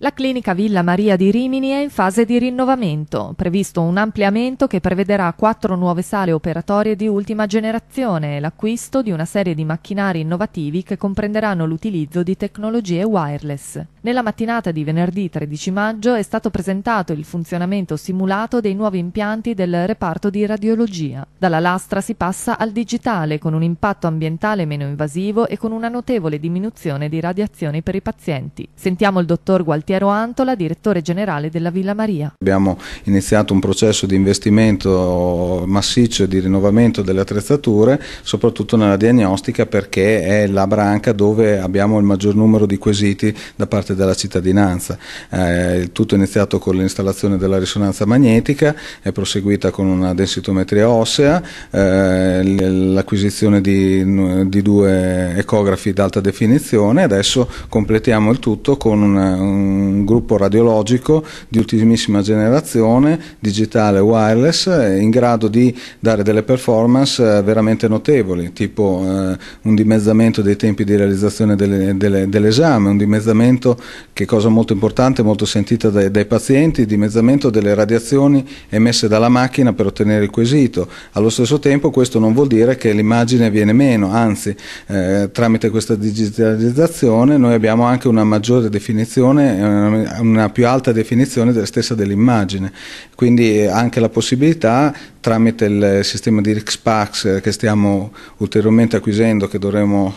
La clinica Villa Maria di Rimini è in fase di rinnovamento, previsto un ampliamento che prevederà quattro nuove sale operatorie di ultima generazione e l'acquisto di una serie di macchinari innovativi che comprenderanno l'utilizzo di tecnologie wireless. Nella mattinata di venerdì 13 maggio è stato presentato il funzionamento simulato dei nuovi impianti del reparto di radiologia. Dalla lastra si passa al digitale con un impatto ambientale meno invasivo e con una notevole diminuzione di radiazioni per i pazienti. Sentiamo il dottor Gualtieri Piero Antola, direttore generale della Villa Maria. Abbiamo iniziato un processo di investimento massiccio e di rinnovamento delle attrezzature, soprattutto nella diagnostica perché è la branca dove abbiamo il maggior numero di quesiti da parte della cittadinanza. Eh, tutto è iniziato con l'installazione della risonanza magnetica, è proseguita con una densitometria ossea, eh, l'acquisizione di, di due ecografi d'alta definizione, adesso completiamo il tutto con un, un un gruppo radiologico di ultimissima generazione, digitale wireless, eh, in grado di dare delle performance eh, veramente notevoli, tipo eh, un dimezzamento dei tempi di realizzazione delle, delle, dell'esame, un dimezzamento, che cosa molto importante, molto sentita dai, dai pazienti, dimezzamento delle radiazioni emesse dalla macchina per ottenere il quesito. Allo stesso tempo questo non vuol dire che l'immagine viene meno, anzi eh, tramite questa digitalizzazione noi abbiamo anche una maggiore definizione una più alta definizione della stessa dell'immagine, quindi eh, anche la possibilità tramite il sistema di RixPax eh, che stiamo ulteriormente acquisendo, che dovremo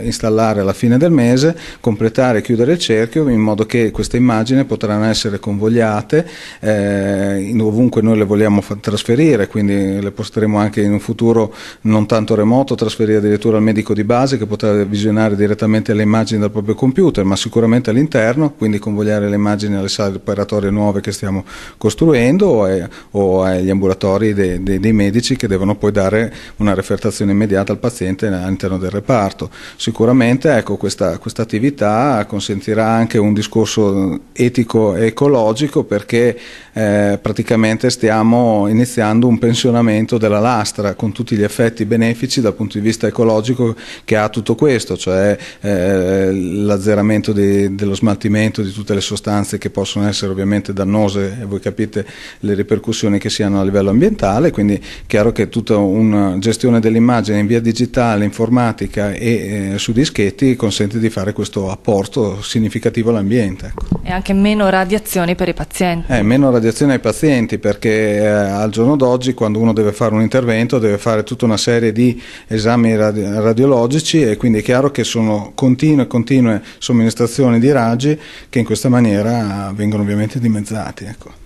eh, installare alla fine del mese, completare e chiudere il cerchio in modo che queste immagini potranno essere convogliate eh, ovunque noi le vogliamo trasferire, quindi le posteremo anche in un futuro non tanto remoto, trasferire addirittura al medico di base che potrà visionare direttamente le immagini dal proprio computer, ma sicuramente all'interno, quindi convogliare le immagini alle sale operatorie nuove che stiamo costruendo o, è, o agli ambulatori ambulatori dei, dei, dei, medici che devono poi dare una refertazione immediata al paziente all'interno del reparto. Sicuramente ecco, questa, questa attività consentirà anche un discorso etico e ecologico perché eh, praticamente stiamo iniziando un pensionamento della lastra con tutti gli effetti benefici dal punto di vista ecologico che ha tutto questo, cioè eh, l'azzeramento di, dello smaltimento di tutte le sostanze che possono essere ovviamente dannose e voi capite le ripercussioni che siano a livello livello ambientale, quindi è chiaro che tutta una gestione dell'immagine in via digitale, informatica e eh, su dischetti consente di fare questo apporto significativo all'ambiente. Ecco. E anche meno radiazioni per i pazienti. Eh, meno radiazioni ai pazienti perché eh, al giorno d'oggi quando uno deve fare un intervento deve fare tutta una serie di esami radi radiologici e quindi è chiaro che sono continue, continue somministrazioni di raggi che in questa maniera vengono ovviamente dimezzati. Ecco.